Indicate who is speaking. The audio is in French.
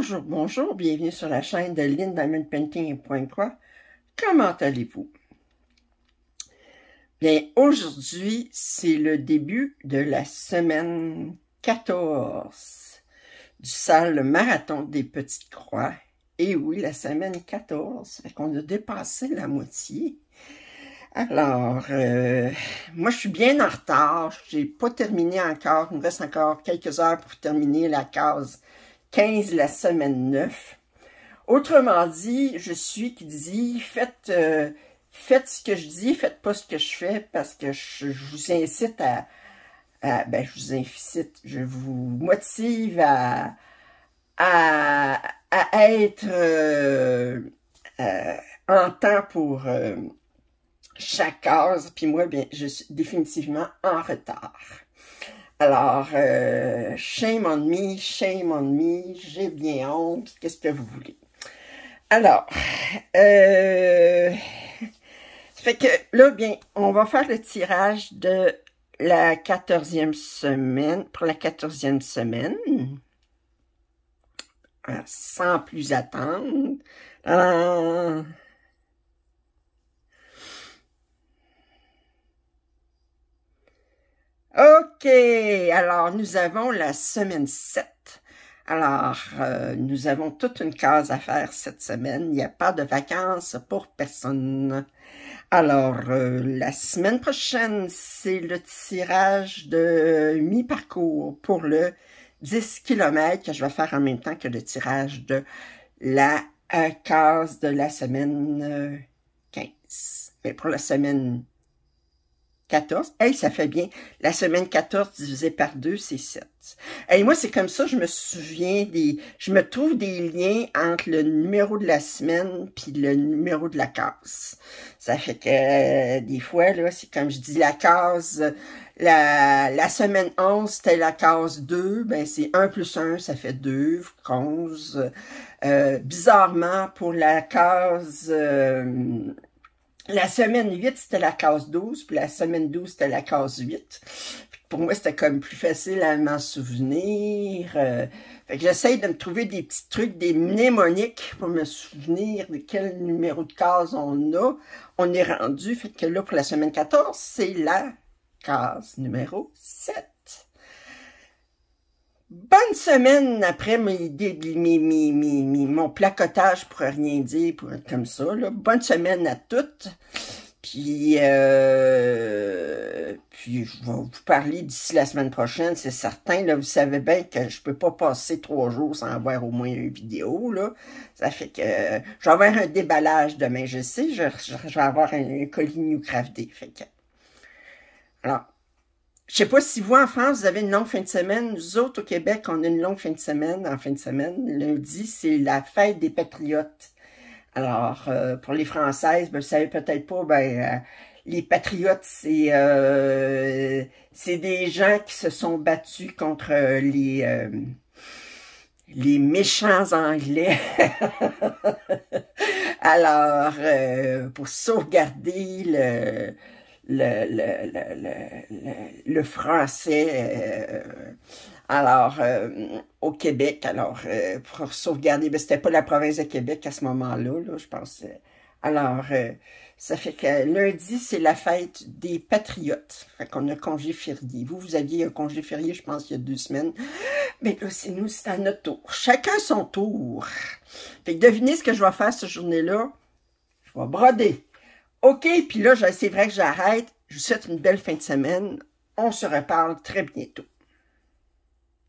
Speaker 1: Bonjour, bonjour, bienvenue sur la chaîne de Lynn Diamond Painting et Point Croix. Comment allez-vous? Bien, aujourd'hui, c'est le début de la semaine 14 du sale marathon des Petites Croix. Et oui, la semaine 14, fait qu'on a dépassé la moitié. Alors, euh, moi, je suis bien en retard. J'ai pas terminé encore. Il me reste encore quelques heures pour terminer la case 15 la semaine 9. Autrement dit, je suis qui dit, faites, euh, faites ce que je dis, faites pas ce que je fais, parce que je, vous incite à, ben, je vous incite, je vous motive à, être euh, euh, en temps pour chaque case, puis moi, bien, je suis définitivement en retard. Alors, euh, shame on me, shame on me, j'ai bien honte, qu'est-ce que vous voulez? Alors, euh, fait que là, bien, on va faire le tirage de la quatorzième semaine, pour la quatorzième semaine. Ah, sans plus attendre. OK, alors nous avons la semaine 7. Alors, euh, nous avons toute une case à faire cette semaine. Il n'y a pas de vacances pour personne. Alors, euh, la semaine prochaine, c'est le tirage de mi-parcours pour le 10 km que je vais faire en même temps que le tirage de la euh, case de la semaine 15. Mais pour la semaine 14. Hey, ça fait bien. La semaine 14 divisé par 2, c'est 7. Et moi, c'est comme ça, je me souviens des... Je me trouve des liens entre le numéro de la semaine puis le numéro de la case. Ça fait que, euh, des fois, là, c'est comme je dis, la case... La, la semaine 11, c'était la case 2. Ben, c'est 1 plus 1, ça fait 2, 11. Euh, bizarrement, pour la case... Euh, la semaine 8, c'était la case 12, puis la semaine 12, c'était la case 8. pour moi, c'était comme plus facile à m'en souvenir. Euh. fait que j'essaye de me trouver des petits trucs, des mnémoniques pour me souvenir de quel numéro de case on a. On est rendu, fait que là, pour la semaine 14, c'est la case numéro 7. Bonne semaine après mes, mes, mes, mes, mon placotage pour rien dire, pour être comme ça. Bonne semaine à toutes. Puis, euh, puis je vais vous parler d'ici la semaine prochaine, c'est certain. Là, vous savez bien que je peux pas passer trois jours sans avoir au moins une vidéo. Là. Ça fait que je vais avoir un déballage demain, je sais. Je, vais avoir un, colis New Crafté. Fait alors, je sais pas si vous, en France, vous avez une longue fin de semaine. Nous autres, au Québec, on a une longue fin de semaine. En fin de semaine, lundi, c'est la fête des patriotes. Alors, euh, pour les Françaises, ben, vous savez peut-être pas, ben, euh, les patriotes, c'est euh, des gens qui se sont battus contre euh, les, les méchants Anglais. Alors, pour sauvegarder le le, le, le, le français. Euh, alors, euh, au Québec, alors, euh, pour sauvegarder, mais ben, c'était pas la province de Québec à ce moment-là, je pense. Alors, ça fait que lundi, c'est la fête des patriotes. Fait qu'on a congé férié. Vous, vous aviez un congé férié, je pense, il y a deux semaines. Mais là, c'est nous, c'est à notre tour. Chacun son tour. Fait que devinez ce que je vais faire ce journée-là. Je vais broder. OK, puis là, c'est vrai que j'arrête. Je vous souhaite une belle fin de semaine. On se reparle très bientôt.